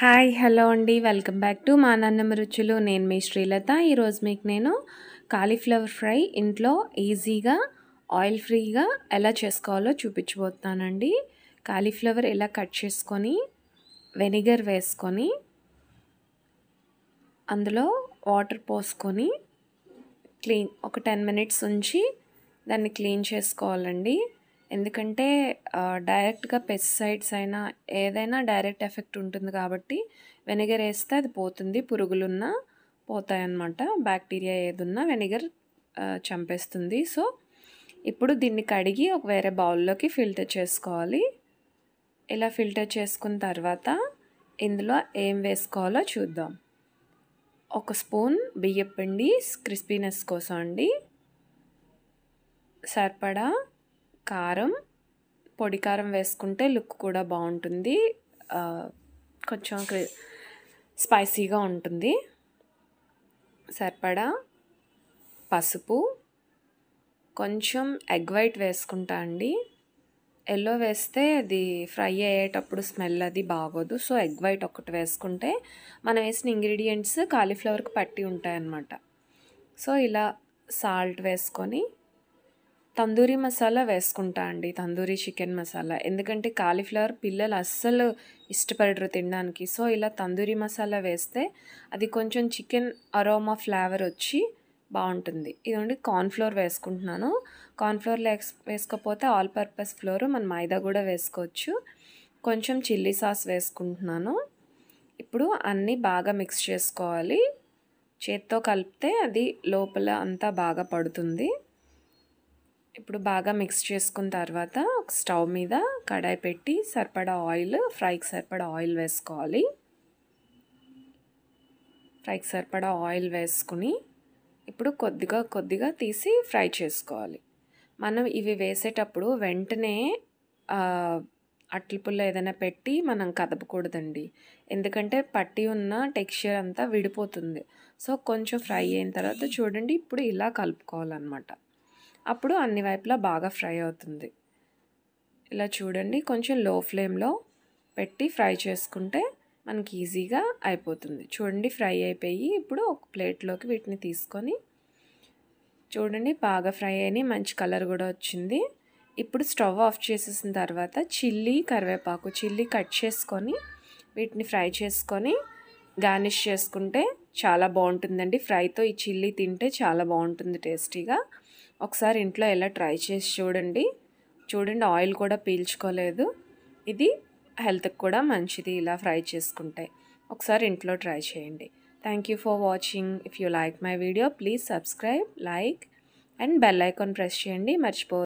hi hello అండి welcome back to మా నాన్నమ్మ రుచులు నేను మీ శ్రీలత ఈరోజు మీకు నేను కాలీఫ్లవర్ ఫ్రై ఇంట్లో ఈజీగా ఆయిల్ ఫ్రీగా ఎలా చేసుకోవాలో చూపించబోతానండి కాలీఫ్లవర్ ఇలా కట్ చేసుకొని వెనిగర్ వేసుకొని అందులో వాటర్ పోసుకొని క్లీన్ ఒక టెన్ మినిట్స్ ఉంచి దాన్ని క్లీన్ చేసుకోవాలండి ఎందుకంటే డైరెక్ట్గా పెస్టిసైడ్స్ అయినా ఏదైనా డైరెక్ట్ ఎఫెక్ట్ ఉంటుంది కాబట్టి వెనిగర్ వేస్తే అది పోతుంది పురుగులున్నా పోతాయన్నమాట బ్యాక్టీరియా ఏదున్నా వెనిగర్ చంపేస్తుంది సో ఇప్పుడు దీన్ని కడిగి ఒక వేరే బౌల్లోకి ఫిల్టర్ చేసుకోవాలి ఇలా ఫిల్టర్ చేసుకున్న తర్వాత ఇందులో ఏం వేసుకోవాలో చూద్దాం ఒక స్పూన్ బియ్యపిండి క్రిస్పీనెస్ కోసం అండి సరిపడా కారం పొడి కారం వేసుకుంటే లుక్ కూడా బాగుంటుంది కొంచెం స్పైసీగా ఉంటుంది సరిపడా పసుపు కొంచెం ఎగ్ వైట్ వేసుకుంటా అండి ఎల్లో వేస్తే అది ఫ్రై అయ్యేటప్పుడు స్మెల్ అది బాగోదు సో ఎగ్ వైట్ ఒకటి వేసుకుంటే మనం వేసిన ఇంగ్రీడియంట్స్ కాలీఫ్లవర్కి పట్టి ఉంటాయన్నమాట సో ఇలా సాల్ట్ వేసుకొని తందూరి మసాలా వేసుకుంటా అండి తందూరి చికెన్ మసాలా ఎందుకంటే కాలీఫ్లవర్ పిల్లలు అస్సలు ఇష్టపడరు తినడానికి సో ఇలా తందూరి మసాలా వేస్తే అది కొంచెం చికెన్ అరోమా ఫ్లేవర్ వచ్చి బాగుంటుంది ఇదండి కార్న్ఫ్లోర్ వేసుకుంటున్నాను కార్న్ఫ్లోర్ లేక్స్ వేసుకోపోతే ఆల్ పర్పస్ ఫ్లోర్ మన మైదా కూడా వేసుకోవచ్చు కొంచెం చిల్లీ సాస్ వేసుకుంటున్నాను ఇప్పుడు అన్నీ బాగా మిక్స్ చేసుకోవాలి చేత్తో కలిపితే అది లోపల అంతా బాగా పడుతుంది ఇప్పుడు బాగా మిక్స్ చేసుకున్న తర్వాత స్టవ్ మీద కడాయి పెట్టి సరిపడా ఆయిల్ ఫ్రైకి సరిపడా ఆయిల్ వేసుకోవాలి ఫ్రైకి సరిపడా ఆయిల్ వేసుకుని ఇప్పుడు కొద్దిగా కొద్దిగా తీసి ఫ్రై చేసుకోవాలి మనం ఇవి వేసేటప్పుడు వెంటనే అట్లపుల్ల ఏదైనా పెట్టి మనం కదపకూడదండి ఎందుకంటే పట్టి ఉన్న టెక్స్చర్ అంతా విడిపోతుంది సో కొంచెం ఫ్రై అయిన తర్వాత చూడండి ఇప్పుడు ఇలా కలుపుకోవాలన్నమాట అప్పుడు అన్ని వైపులా బాగా ఫ్రై అవుతుంది ఇలా చూడండి కొంచెం లో ఫ్లేమ్లో పెట్టి ఫ్రై చేసుకుంటే మనకి ఈజీగా అయిపోతుంది చూడండి ఫ్రై అయిపోయి ఇప్పుడు ఒక ప్లేట్లోకి వీటిని తీసుకొని చూడండి బాగా ఫ్రై అయినాయి మంచి కలర్ కూడా వచ్చింది ఇప్పుడు స్టవ్ ఆఫ్ చేసేసిన తర్వాత చిల్లీ కరివేపాకు చిల్లీ కట్ చేసుకొని వీటిని ఫ్రై చేసుకొని గార్నిష్ చేసుకుంటే చాలా బాగుంటుందండి ఫ్రైతో ఈ చిల్లీ తింటే చాలా బాగుంటుంది టేస్టీగా ఒకసారి ఇంట్లో ఎలా ట్రై చేసి చూడండి చూడండి ఆయిల్ కూడా పీల్చుకోలేదు ఇది హెల్త్కి కూడా మంచిది ఇలా ఫ్రై చేసుకుంటే ఒకసారి ఇంట్లో ట్రై చేయండి thank you for watching if you like my video please subscribe like and bell icon press చేయండి మర్చిపో